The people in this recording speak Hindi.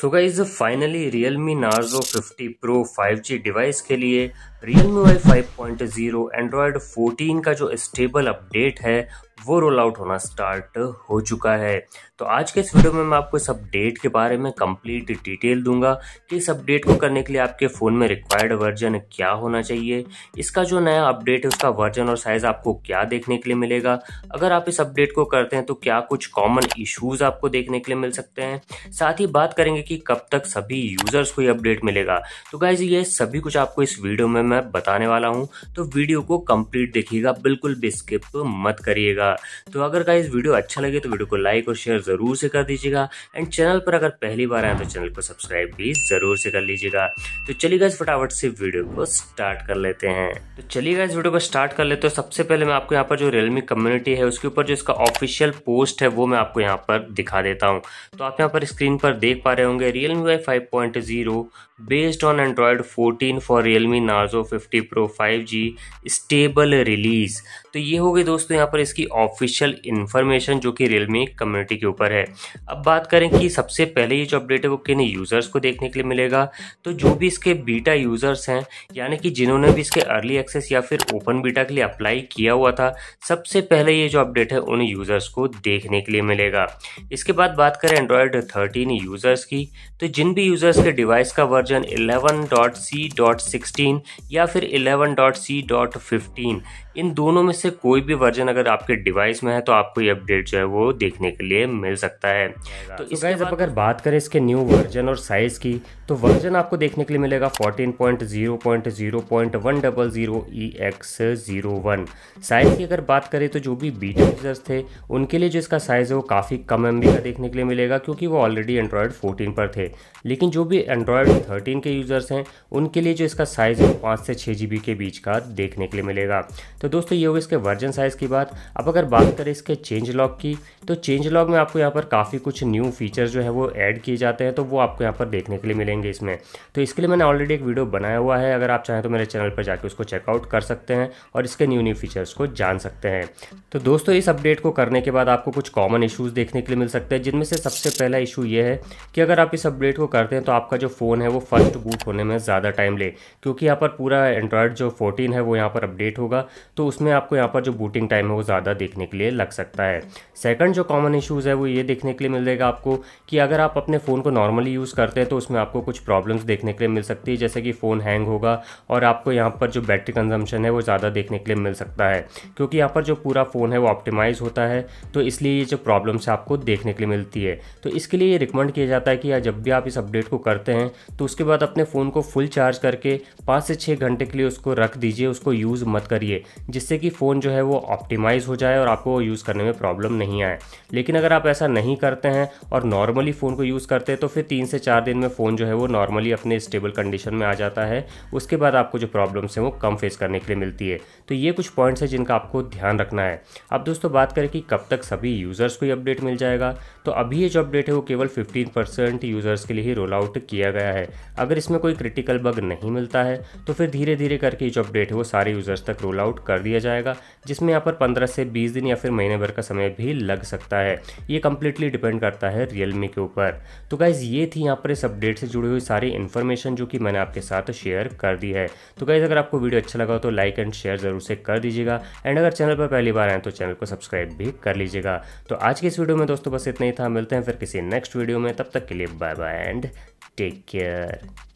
सो guys finally Realme Narzo 50 pro 5G device के लिए Realme Y five Android 14 का जो स्टेबल अपडेट है वो रोल आउट होना स्टार्ट हो चुका है तो आज के इस वीडियो में मैं आपको इस अपडेट के बारे में कंप्लीट डिटेल दूंगा कि इस अपडेट को करने के लिए आपके फ़ोन में रिक्वायर्ड वर्जन क्या होना चाहिए इसका जो नया अपडेट है उसका वर्जन और साइज़ आपको क्या देखने के लिए मिलेगा अगर आप इस अपडेट को करते हैं तो क्या कुछ कॉमन इशूज़ आपको देखने के लिए मिल सकते हैं साथ ही बात करेंगे कि कब तक सभी यूज़र्स को ये अपडेट मिलेगा तो गाइज ये सभी कुछ आपको इस वीडियो में मैं बताने वाला हूँ तो वीडियो को कम्प्लीट देखिएगा बिल्कुल भी स्किप मत करिएगा था तो अगर का वीडियो अच्छा लगे तो वीडियो को लाइक और शेयर ज़रूर से कर दीजिएगा एंड चैनल पर अगर पहली बार आए तो चैनल को सब्सक्राइब भी ज़रूर से कर लीजिएगा तो चलिए गाइज फटाफट से वीडियो को स्टार्ट कर लेते हैं तो चलिए गाइज वीडियो को स्टार्ट कर लेते हैं सबसे पहले मैं आपको यहाँ पर जो रियलमी कम्युनिटी है उसके ऊपर जो इसका ऑफिशियल पोस्ट है वो मैं आपको यहाँ पर दिखा देता हूँ तो आप यहाँ पर स्क्रीन पर देख पा रहे होंगे Realme Y five based on Android 14 for Realme Narzo 50 Pro 5G stable release तो ये हो गई दोस्तों यहाँ पर इसकी ऑफिशियल इन्फॉर्मेशन जो कि रियलमी कम्युनिटी के ऊपर है अब बात करें कि सबसे पहले ये जो अपडेट है वो किन यूज़र्स को देखने के लिए मिलेगा तो जो भी इसके बीटा यूज़र्स हैं यानी कि जिन्होंने भी इसके अर्ली एक्सेस या फिर ओपन बीटा के लिए अप्लाई किया हुआ था सबसे पहले ये जो अपडेट है उन यूज़र्स को देखने के लिए मिलेगा इसके बाद बात करें एंड्रॉयड थर्टीन यूज़र्स की तो जिन भी यूज़र्स के डिवाइस का वर्ड वर्जन 11.c.16 या फिर 11.c.15 इन दोनों में से कोई भी वर्जन अगर आपके डिवाइस में है तो आपको ये अपडेट जो है वो देखने के लिए मिल सकता है तो, तो इस so अब अगर बात करें इसके न्यू वर्जन और साइज़ की तो वर्जन आपको देखने के लिए मिलेगा 14.0.0.100EX01 e साइज़ की अगर बात करें तो जो भी बीटा यूजर्स थे उनके लिए जो इसका साइज़ है वो काफ़ी कम एम का देखने के लिए मिलेगा क्योंकि वो ऑलरेडी एंड्रॉयड फोर्टीन पर थे लेकिन जो भी एंड्रॉयड थर्टीन के यूज़र्स हैं उनके लिए जो इसका साइज़ है पाँच से छः जी के बीच का देखने के लिए मिलेगा तो तो दोस्तों ये होगी इसके वर्जन साइज़ की बात अब अगर बात करें इसके चेंज लॉक की तो चेंज लॉक में आपको यहाँ पर काफ़ी कुछ न्यू फीचर्स जो है वो ऐड किए जाते हैं तो वो आपको यहाँ पर देखने के लिए मिलेंगे इसमें तो इसके लिए मैंने ऑलरेडी एक वीडियो बनाया हुआ है अगर आप चाहें तो मेरे चैनल पर जाकर उसको चेकआउट कर सकते हैं और इसके न्यू न्यू फीचर्स को जान सकते हैं तो दोस्तों इस अपडेट को करने के बाद आपको कुछ कॉमन इशूज़ देखने के लिए मिल सकते हैं जिनमें से सबसे पहला इशू ये है कि अगर आप इस अपडेट को करते हैं तो आपका जो फ़ोन है वो फर्स्ट बूट होने में ज़्यादा टाइम ले क्योंकि यहाँ पर पूरा एंड्रॉयड जो फोर्टीन है वो यहाँ पर अपडेट होगा तो उसमें आपको यहाँ पर जो बूटिंग टाइम है वो ज़्यादा देखने के लिए लग सकता है सेकंड जो कॉमन इश्यूज़ है वो ये देखने के लिए मिल जाएगा आपको कि अगर आप अपने फ़ोन को नॉर्मली यूज़ करते हैं तो उसमें आपको कुछ प्रॉब्लम्स देखने के लिए मिल सकती है जैसे कि फ़ोन हैंग होगा और आपको यहाँ पर जो बैटरी कंजम्पशन है वो ज़्यादा देखने के लिए मिल सकता है क्योंकि यहाँ पर जो पूरा फ़ोन है वो ऑप्टिमाइज़ होता है तो इसलिए ये जो प्रॉब्लम्स है आपको देखने के लिए मिलती है तो इसके लिए ये रिकमेंड किया जाता है कि जब भी आप इस अपडेट को करते हैं तो उसके बाद अपने फ़ोन को फुल चार्ज करके पाँच से छः घंटे के लिए उसको रख दीजिए उसको यूज़ मत करिए जिससे कि फ़ोन जो है वो ऑप्टिमाइज़ हो जाए और आपको यूज़ करने में प्रॉब्लम नहीं आए लेकिन अगर आप ऐसा नहीं करते हैं और नॉर्मली फ़ोन को यूज़ करते हैं तो फिर तीन से चार दिन में फ़ोन जो है वो नॉर्मली अपने स्टेबल कंडीशन में आ जाता है उसके बाद आपको जो प्रॉब्लम्स हैं वो कम फेस करने के लिए मिलती है तो ये कुछ पॉइंट्स हैं जिनका आपको ध्यान रखना है अब दोस्तों बात करें कि कब तक सभी यूज़र्स को ये अपडेट मिल जाएगा तो अभी ये जो अपडेट है वो केवल फिफ्टीन यूज़र्स के लिए ही रोल आउट किया गया है अगर इसमें कोई क्रिटिकल बग नहीं मिलता है तो फिर धीरे धीरे करके जो अपडेट है वो सारे यूज़र्स तक रोल आउट कर कर दिया जाएगा जिसमें यहाँ पर पंद्रह से बीस दिन या फिर महीने भर का समय भी लग सकता है ये कम्प्लीटली डिपेंड करता है रियलमी के ऊपर तो गाइज़ ये थी यहाँ पर इस अपडेट से जुड़ी हुई सारी इन्फॉर्मेशन जो कि मैंने आपके साथ शेयर कर दी है तो गाइज़ अगर आपको वीडियो अच्छा लगा तो लाइक एंड शेयर ज़रूर से कर दीजिएगा एंड अगर चैनल पर पहली बार आए तो चैनल को सब्सक्राइब भी कर लीजिएगा तो आज के इस वीडियो में दोस्तों बस इतना ही था मिलते हैं फिर किसी नेक्स्ट वीडियो में तब तक के लिए bye bye and take care